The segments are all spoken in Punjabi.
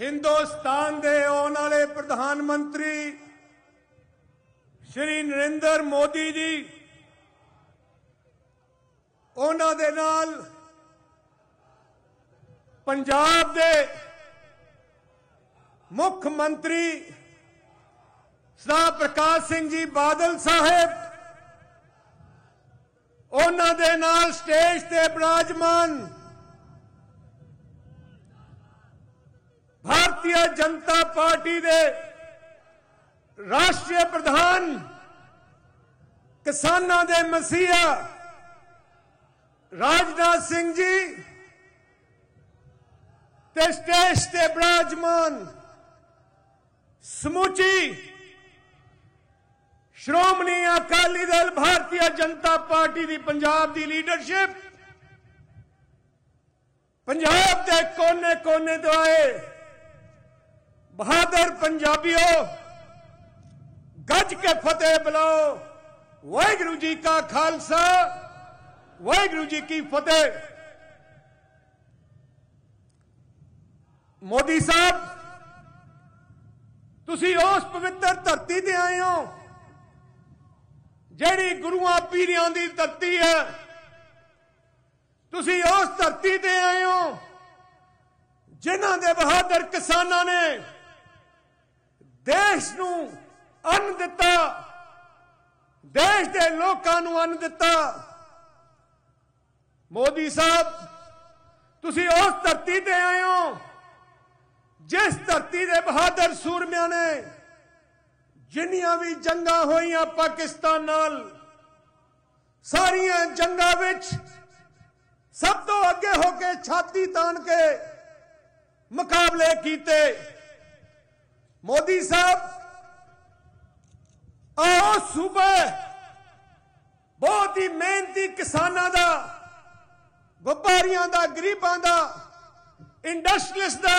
ਹਿੰਦੁਸਤਾਨ ਦੇ ਆਉਣ ਵਾਲੇ ਪ੍ਰਧਾਨ ਮੰਤਰੀ ਸ਼੍ਰੀ ਨਰਿੰਦਰ ਮੋਦੀ ਜੀ ਉਹਨਾਂ ਦੇ ਨਾਲ ਪੰਜਾਬ ਦੇ ਮੁੱਖ ਮੰਤਰੀ ਸਦਾ ਪ੍ਰਕਾਸ਼ ਸਿੰਘ ਜੀ ਬਾਦਲ ਸਾਹਿਬ ਉਹਨਾਂ ਦੇ ਨਾਲ ਸਟੇਜ ਤੇ ਬਿਰਾਜਮਾਨ ਭਾਰਤੀ ਜਨਤਾ ਪਾਰਟੀ ਦੇ ਰਾਸ਼ਟਰੀ ਪ੍ਰਧਾਨ ਕਿਸਾਨਾਂ ਦੇ ਮਸੀਹਾ ਰਾਜਨਾਥ ਸਿੰਘ ਜੀ ਤੇ ਸਟੇਜ ਤੇ ਬਰਾਜਮਾਨ ਸਮੂਚੀ ਸ਼੍ਰੋਮਣੀ ਅਕਾਲੀ ਦਲ ਭਾਰਤੀ ਜਨਤਾ ਪਾਰਟੀ ਦੀ ਪੰਜਾਬ ਦੀ ਲੀਡਰਸ਼ਿਪ ਪੰਜਾਬ ਦੇ ਕੋਨੇ-ਕੋਨੇ ਤੋਂ ਆਏ ਬਹਾਦਰ ਪੰਜਾਬੀਓ ਗੱਜ ਕੇ ਫਤਿਹ ਬੁਲਾਓ ਵਾਹਿਗੁਰੂ ਜੀ ਕਾ ਖਾਲਸਾ ਵਾਹਿਗੁਰੂ ਜੀ ਕੀ ਫਤਿਹ ਮੋਦੀ ਸਾਹਿਬ ਤੁਸੀਂ ਉਸ ਪਵਿੱਤਰ ਧਰਤੀ ਤੇ ਆਏ ਹੋ ਜਿਹੜੀ ਗੁਰੂਆਂ ਪੀਰਾਂ ਦੀ ਧਰਤੀ ਹੈ ਤੁਸੀਂ ਉਸ ਧਰਤੀ ਤੇ ਆਏ ਹੋ ਜਿਨ੍ਹਾਂ ਦੇ ਬਹਾਦਰ ਕਿਸਾਨਾਂ ਨੇ ਦੇਸ਼ ਨੂੰ ਅੰਨ ਦਿੱਤਾ ਦੇਸ਼ ਦੇ ਲੋਕਾਂ ਨੂੰ ਅੰਨ ਦਿੱਤਾ ਮੋਦੀ ਸਾਹਿਬ ਤੁਸੀਂ ਉਸ ਧਰਤੀ ਤੇ ਆਏ ਹੋ ਜਿਸ ਧਰਤੀ ਦੇ ਬਹਾਦਰ ਸੂਰਮਿਆਂ ਨੇ ਜਿੰਨੀਆਂ ਵੀ ਜੰਗਾਂ ਹੋਈਆਂ ਪਾਕਿਸਤਾਨ ਨਾਲ ਸਾਰੀਆਂ ਜੰਗਾਂ ਵਿੱਚ ਸਭ ਤੋਂ ਅੱਗੇ ਹੋ ਕੇ ਛਾਤੀ ਤਾਣ ਕੇ ਮੁਕਾਬਲੇ ਕੀਤੇ ਮੋਦੀ ਸਾਹਿਬ ਆਹ ਸੂਬੇ ਬਹੁਤ ਹੀ ਮਿਹਨਤੀ ਕਿਸਾਨਾਂ ਦਾ ਵਪਾਰੀਆਂ ਦਾ ਗਰੀਬਾਂ ਦਾ ਇੰਡਸਟਰੀਸ ਦਾ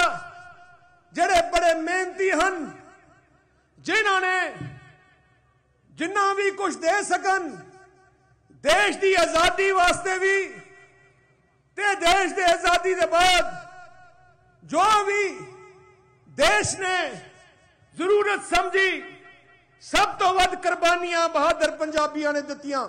ਜਿਹੜੇ ਬੜੇ ਮਿਹਨਤੀ ਹਨ ਜਿਨ੍ਹਾਂ ਨੇ ਜਿੰਨਾ ਵੀ ਕੁਝ ਦੇ ਸਕਣ ਦੇਸ਼ ਦੀ ਆਜ਼ਾਦੀ ਵਾਸਤੇ ਵੀ ਤੇ ਦੇਸ਼ ਦੀ ਆਜ਼ਾਦੀ ਦੇ ਬਾਅਦ ਜੋ ਵੀ ਦੇਸ਼ ਨੇ ਜ਼ਰੂਰਤ ਸਮਝੀ ਸਭ ਤੋਂ ਵੱਧ ਕੁਰਬਾਨੀਆਂ ਬਹਾਦਰ ਪੰਜਾਬੀਆਂ ਨੇ ਦਿੱਤੀਆਂ